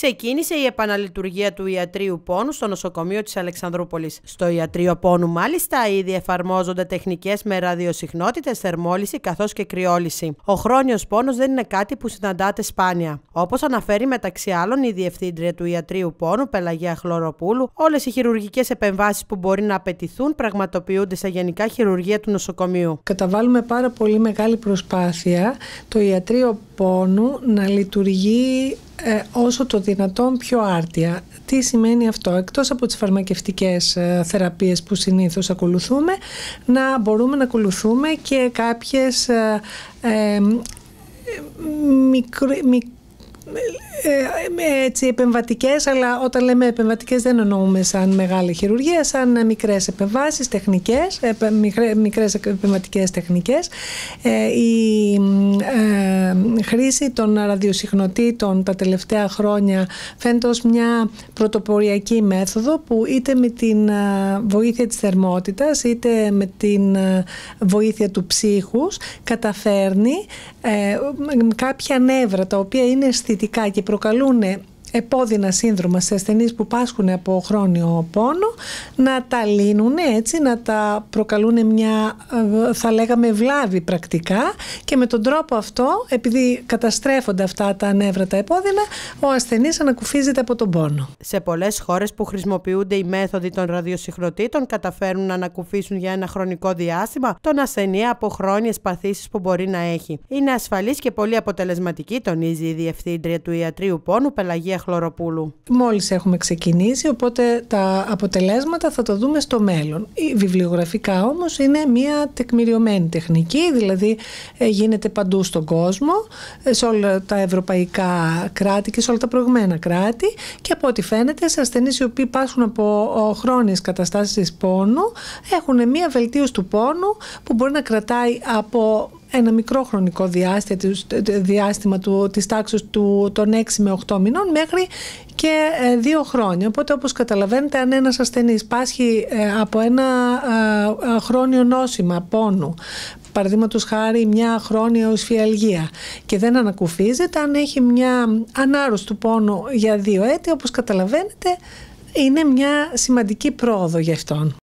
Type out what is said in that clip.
ξεκίνησε η επαναλειτουργία του ιατρίου πόνου στο νοσοκομείο της Αλεξανδρούπολης. Στο ιατρείο πόνου μάλιστα ήδη εφαρμόζονται τεχνικές με ραδιοσυχνότητες, θερμόλυση καθώς και κρυόλυση. Ο χρόνιος πόνος δεν είναι κάτι που συναντάται σπάνια. Όπως αναφέρει μεταξύ άλλων η διευθύντρια του ιατρίου πόνου Πελαγία Χλωροπούλου, όλες οι χειρουργικές επεμβάσεις που μπορεί να απαιτηθούν πραγματοποιούνται στα γενικά χειρουργία του νοσοκομείου. Καταβάλουμε πάρα πολύ μεγάλη προσπάθεια το ιατρείο πόνου να λειτουργεί ε, όσο το δυνατόν πιο άρτια. Τι σημαίνει αυτό, εκτός από τις φαρμακευτικές ε, θεραπείες που συνήθως ακολουθούμε, να μπορούμε να ακολουθούμε και κάποιες ε, ε με ε, επεμβατικές αλλά όταν λέμε επεμβατικές δεν εννοούμε σαν μεγάλη χειρουργία σαν μικρές επεμβάσεις τεχνικές μικρές επεμβατικές τεχνικές ε, η ε, χρήση των ραδιοσυχνοτήτων τα τελευταία χρόνια φαίνεται ως μια πρωτοποριακή μέθοδο που είτε με την βοήθεια της θερμότητας είτε με την βοήθεια του ψύχους καταφέρνει κάποια νεύρα τα οποία είναι αισθητικά και προκαλούν επώδυνα σύνδρομα σε ασθενείς που πάσχουν από χρόνιο πόνο να τα λύνουν έτσι, να τα προκαλούν μια ε, θα λέγαμε βλάβη πρακτικά και με τον τρόπο αυτό επειδή καταστρέφονται αυτά τα νεύρα τα επώδυνα ο ασθενής ανακουφίζεται από τον πόνο. Σε πολλές χώρες που χρησιμοποιούνται οι μέθοδοι των ραδιοσυχνοτήτων καταφέρνουν να ανακουφίσουν για ένα χρονικό διάστημα τον ασθενή από χρόνιες παθήσεις που μπορεί να έχει. Είναι ασφαλής και πολύ αποτελεσματική τονίζει η Διευθύντρια του Ιατρίου Πόνου Πελαγία Χλωροπούλου. Μόλις έχουμε ξεκινήσει, οπότε τα αποτελέσματα θα το δούμε στο μέλλον. Η βιβλιογραφικά όμως είναι μια τεκμηριωμένη τεχνική, δηλαδή ε, γίνεται παντού στον κόσμο, ε, σε όλα τα ευρωπαϊκά κράτη και σε όλα τα προηγμένα κράτη και από ό,τι φαίνεται σε ασθενείς οι οποίοι πάσχουν από χρόνιες καταστάσεις πόνου έχουν μια βελτίωση του πόνου που μπορεί να κρατάει από ένα μικρό χρονικό διάστημα, διάστημα του, της τάξης του, των 6 με 8 μηνών μέχρι και 2 ε, χρόνια. Οπότε όπως καταλαβαίνετε αν ένας ασθενής πάσχει ε, από ένα ε, χρόνιο νόσημα πόνου, παραδείγματος χάρη μια χρόνια οσφιαλγία και δεν ανακουφίζεται, αν έχει μια ανάρρωση του πόνου για 2 έτη, όπως καταλαβαίνετε είναι μια σημαντική πρόοδο γι' αυτόν.